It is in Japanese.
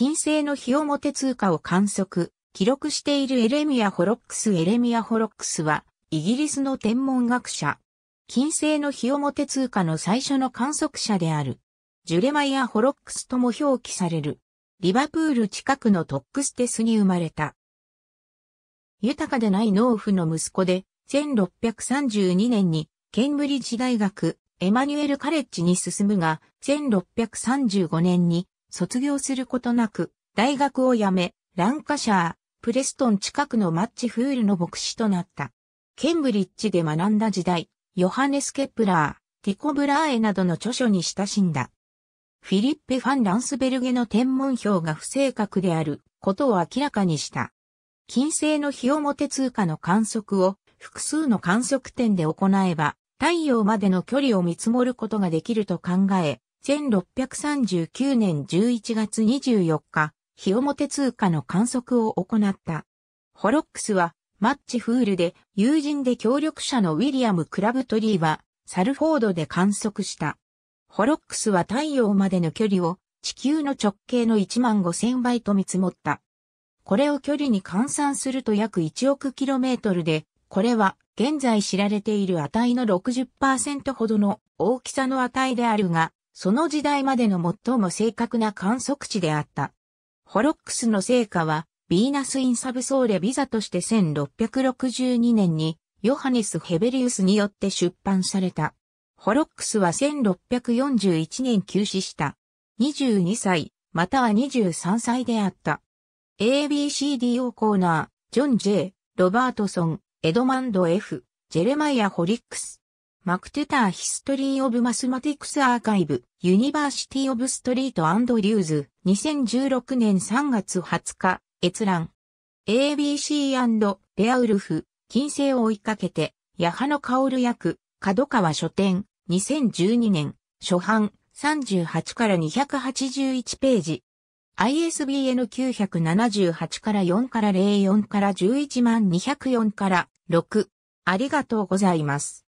金星の日表通貨を観測、記録しているエレミア・ホロックス・エレミア・ホロックスは、イギリスの天文学者。金星の日表通貨の最初の観測者である。ジュレマイア・ホロックスとも表記される。リバプール近くのトックステスに生まれた。豊かでない農夫の息子で、1632年にケンブリッジ大学エマニュエルカレッジに進むが、1635年に卒業することなく、大学を辞め、ランカシャー、プレストン近くのマッチフールの牧師となった。ケンブリッジで学んだ時代、ヨハネス・ケプラー、ティコ・ブラーエなどの著書に親しんだ。フィリッペ・ファン・ランスベルゲの天文表が不正確であることを明らかにした。金星の日表通貨の観測を複数の観測点で行えば、太陽までの距離を見積もることができると考え、1639年11月24日、日表通貨の観測を行った。ホロックスは、マッチフールで、友人で協力者のウィリアム・クラブトリーは、サルフォードで観測した。ホロックスは太陽までの距離を、地球の直径の1万5000倍と見積もった。これを距離に換算すると約1億キロメートルで、これは現在知られている値の60%ほどの大きさの値であるが、その時代までの最も正確な観測地であった。ホロックスの成果は、ビーナス・イン・サブソーレ・ビザとして1662年に、ヨハネス・ヘベリウスによって出版された。ホロックスは1641年休止した。22歳、または23歳であった。ABCDO コーナー、ジョン・ J、ロバートソン、エドマンド・ F、ジェレマイア・ホリックス。マクテュター・ヒストリー・オブ・マスマティクス・アーカイブ、ユニバーシティ・オブ・ストリート・アンド・リューズ、2016年3月20日、閲覧。ABC& レアウルフ、金星を追いかけて、ヤハオ薫役、角川書店、2012年、初版、38から281ページ。ISBN 978から4から04から11204から6。ありがとうございます。